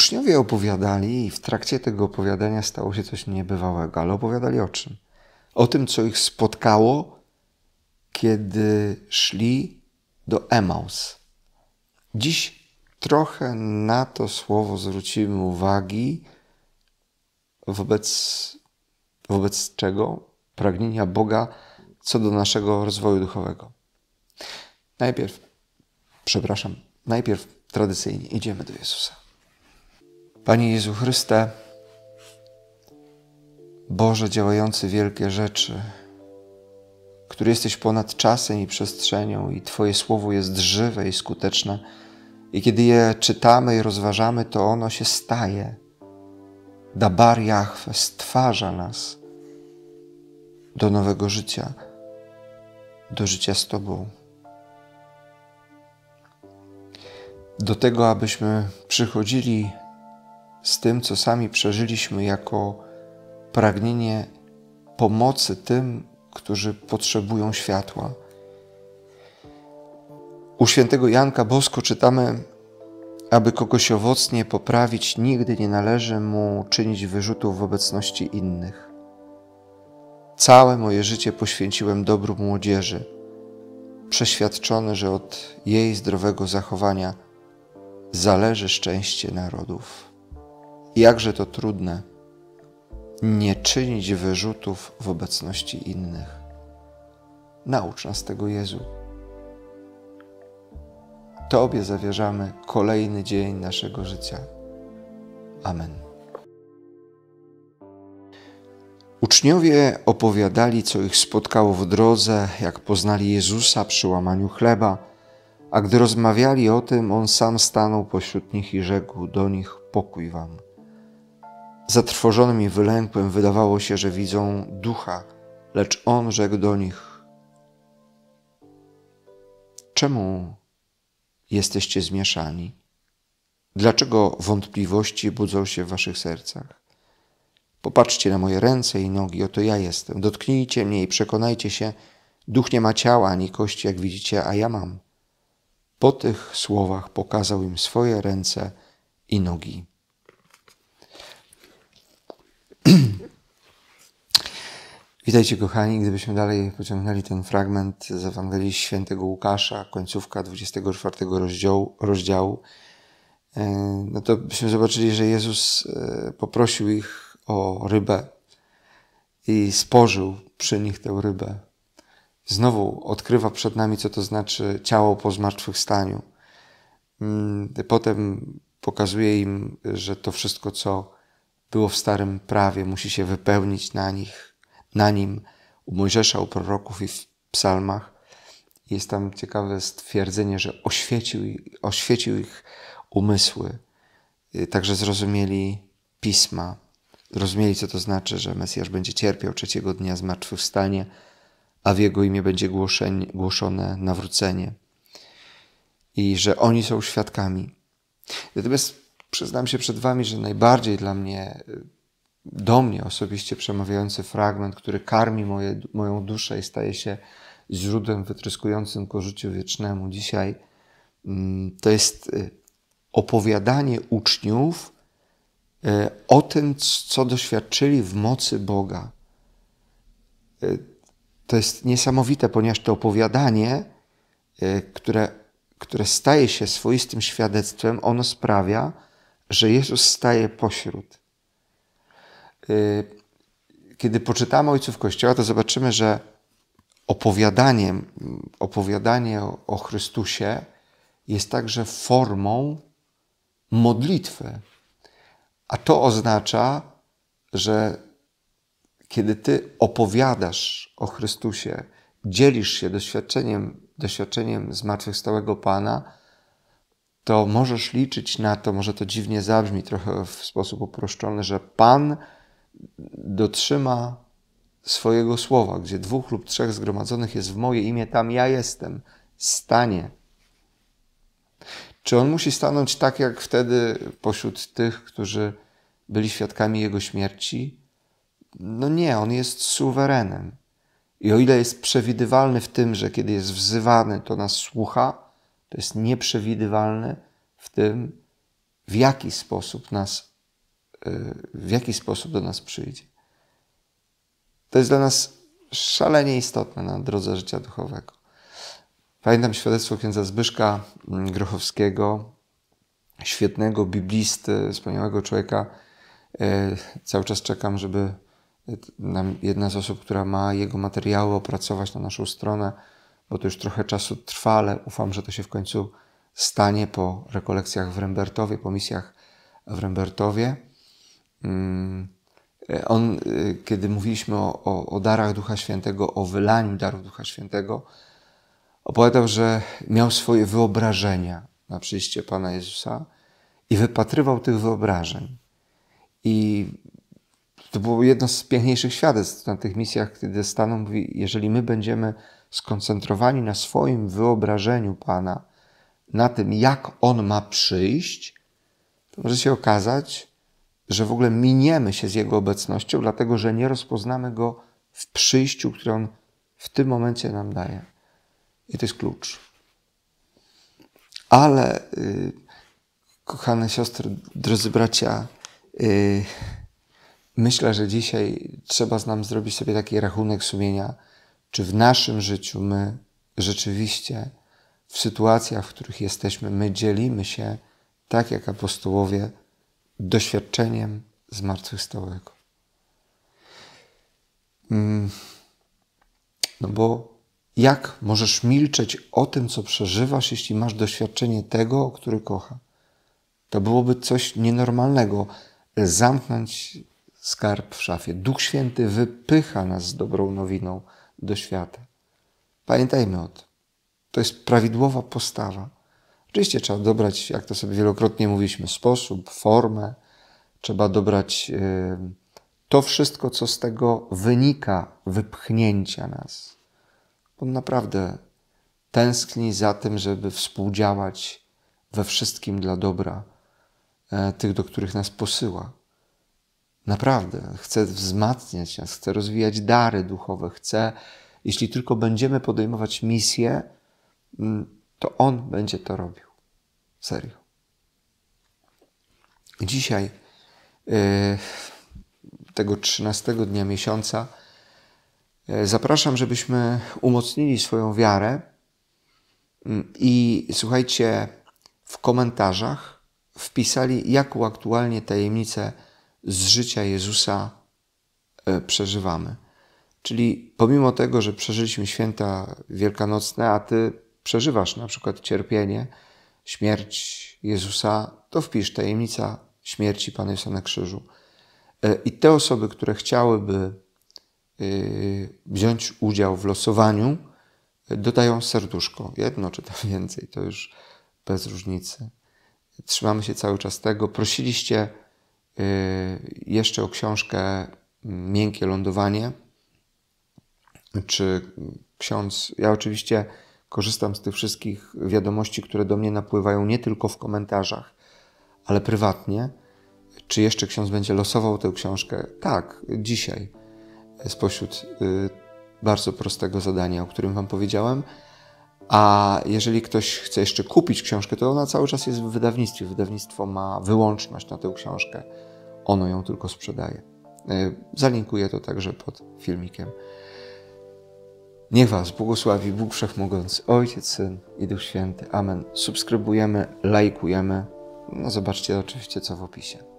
uczniowie opowiadali i w trakcie tego opowiadania stało się coś niebywałego, ale opowiadali o czym? O tym, co ich spotkało, kiedy szli do Emaus. Dziś trochę na to słowo zwrócimy uwagi, wobec, wobec czego pragnienia Boga co do naszego rozwoju duchowego. Najpierw, przepraszam, najpierw tradycyjnie idziemy do Jezusa. Panie Jezu Chryste, Boże działający wielkie rzeczy, który jesteś ponad czasem i przestrzenią, i Twoje słowo jest żywe i skuteczne, i kiedy je czytamy i rozważamy, to ono się staje. Dabar Jahwe stwarza nas do nowego życia, do życia z Tobą. Do tego, abyśmy przychodzili z tym, co sami przeżyliśmy, jako pragnienie pomocy tym, którzy potrzebują światła. U świętego Janka Bosko czytamy, aby kogoś owocnie poprawić, nigdy nie należy mu czynić wyrzutów w obecności innych. Całe moje życie poświęciłem dobru młodzieży, przeświadczony, że od jej zdrowego zachowania zależy szczęście narodów. Jakże to trudne nie czynić wyrzutów w obecności innych. Naucz nas tego, Jezu. Tobie zawierzamy kolejny dzień naszego życia. Amen. Uczniowie opowiadali, co ich spotkało w drodze, jak poznali Jezusa przy łamaniu chleba, a gdy rozmawiali o tym, on sam stanął pośród nich i rzekł do nich: Pokój wam. Zatrwożonym i wylękłym wydawało się, że widzą ducha, lecz on rzekł do nich: Czemu jesteście zmieszani? Dlaczego wątpliwości budzą się w waszych sercach? Popatrzcie na moje ręce i nogi, oto ja jestem. Dotknijcie mnie i przekonajcie się, duch nie ma ciała ani kości, jak widzicie, a ja mam. Po tych słowach pokazał im swoje ręce i nogi. Witajcie kochani, gdybyśmy dalej pociągnęli ten fragment z Ewangelii Świętego Łukasza, końcówka 24 rozdziału, rozdziału e, no to byśmy zobaczyli, że Jezus e, poprosił ich o rybę i spożył przy nich tę rybę. Znowu odkrywa przed nami, co to znaczy ciało po zmartwychwstaniu. Mm, potem pokazuje im, że to wszystko, co było w Starym Prawie, musi się wypełnić na nich, na nim u Mojżesza, u proroków i w psalmach. Jest tam ciekawe stwierdzenie, że oświecił, oświecił ich umysły, y, także zrozumieli pisma, zrozumieli, co to znaczy, że Mesjasz będzie cierpiał trzeciego dnia zmartwychwstanie, a w jego imię będzie głoszone nawrócenie. I że oni są świadkami. Natomiast Przyznam się przed Wami, że najbardziej dla mnie, y, do mnie osobiście przemawiający fragment, który karmi moje, moją duszę i staje się źródłem wytryskującym ku życiu wiecznemu dzisiaj, mm, to jest y, opowiadanie uczniów y, o tym, co doświadczyli w mocy Boga. To jest niesamowite, ponieważ to opowiadanie, które, które staje się swoistym świadectwem, ono sprawia, że Jezus staje pośród. Y, kiedy poczytamy Ojców Kościoła, to zobaczymy, że opowiadaniem, opowiadanie o, o Chrystusie jest także formą modlitwy. A to oznacza, że kiedy ty opowiadasz o Chrystusie, dzielisz się doświadczeniem, doświadczeniem zmartwychwstałego Pana, to możesz liczyć na to, może to dziwnie zabrzmi trochę w sposób uproszczony, że Pan dotrzyma swojego słowa, gdzie dwóch lub trzech zgromadzonych jest w moje imię, tam ja jestem, stanie. Czy on musi stanąć tak jak wtedy pośród tych, którzy byli świadkami jego śmierci? No nie, on jest suwerenem. I o ile jest przewidywalny w tym, że kiedy jest wzywany, to nas słucha, to jest nieprzewidywalne w tym, w jaki sposób nas, y, w jaki sposób do nas przyjdzie. To jest dla nas szalenie istotne na drodze życia duchowego. Pamiętam świadectwo księdza Zbyszka mm, Grochowskiego, świetnego biblisty, wspaniałego człowieka. Y, cały czas czekam, żeby y, jedna z osób, która ma jego materiały, opracować na naszą stronę bo to już trochę czasu trwa, ale ufam, że to się w końcu stanie po rekolekcjach w Rembertowie, po misjach w Rembertowie. Mm, on, y, kiedy mówiliśmy o, o, o darach Ducha Świętego, o wylaniu darów Ducha Świętego, opowiadał, że miał swoje wyobrażenia na przyjście Pana Jezusa i wypatrywał tych wyobrażeń. I to było jedno z piękniejszych świadectw na tych misjach, kiedy staną. mówi, jeżeli my będziemy skoncentrowani na swoim wyobrażeniu Pana, na tym, jak On ma przyjść, to może się okazać, że w ogóle miniemy się z Jego obecnością, dlatego że nie rozpoznamy Go w przyjściu, które On w tym momencie nam daje. I to jest klucz. Ale, yy, kochane siostry, drodzy bracia, yy, myślę, że dzisiaj trzeba z nam zrobić sobie taki rachunek sumienia, czy w naszym życiu my rzeczywiście w sytuacjach, w których jesteśmy, my dzielimy się, tak jak apostołowie, doświadczeniem zmartwychwstałego. Mm. No bo jak możesz milczeć o tym, co przeżywasz, jeśli masz doświadczenie tego, który kocha? To byłoby coś nienormalnego zamknąć skarb w szafie. Duch Święty wypycha nas z dobrą nowiną do świata. Pamiętajmy o tym. To jest prawidłowa postawa. Oczywiście trzeba dobrać, jak to sobie wielokrotnie mówiliśmy, sposób, formę, trzeba dobrać to wszystko, co z tego wynika, wypchnięcia nas. On naprawdę tęskni za tym, żeby współdziałać we wszystkim dla dobra e, tych, do których nas posyła. Naprawdę, chcę wzmacniać nas, chcę rozwijać dary duchowe, chcę, jeśli tylko będziemy podejmować misję, mm, to On będzie to robił. Serio. Dzisiaj, y, tego 13 dnia miesiąca, y, zapraszam, żebyśmy umocnili swoją wiarę mm, i słuchajcie, w komentarzach wpisali, jaką aktualnie tajemnicę z życia Jezusa e, przeżywamy. Czyli pomimo tego, że przeżyliśmy święta wielkanocne, a ty przeżywasz na przykład cierpienie, śmierć Jezusa, to wpisz tajemnica śmierci Pana Jezusa na krzyżu. E, I te osoby, które chciałyby e, wziąć udział w losowaniu, dodają serduszko. Jedno czy tam więcej, to już bez różnicy. Trzymamy się cały czas tego. Prosiliście Y, jeszcze o książkę Miękkie lądowanie, czy ksiądz. Ja oczywiście korzystam z tych wszystkich wiadomości, które do mnie napływają nie tylko w komentarzach, ale prywatnie. Czy jeszcze ksiądz będzie losował tę książkę? Tak, dzisiaj, spośród y, bardzo prostego zadania, o którym Wam powiedziałem. A jeżeli ktoś chce jeszcze kupić książkę, to ona cały czas jest w wydawnictwie. Wydawnictwo ma wyłączność na tę książkę ono ją tylko sprzedaje. E, Zalinkuję to także pod filmikiem. Niech Was błogosławi Bóg Wszechmogący, Ojciec, Syn i Duch Święty. Amen. Subskrybujemy, lajkujemy. No zobaczcie oczywiście co w opisie.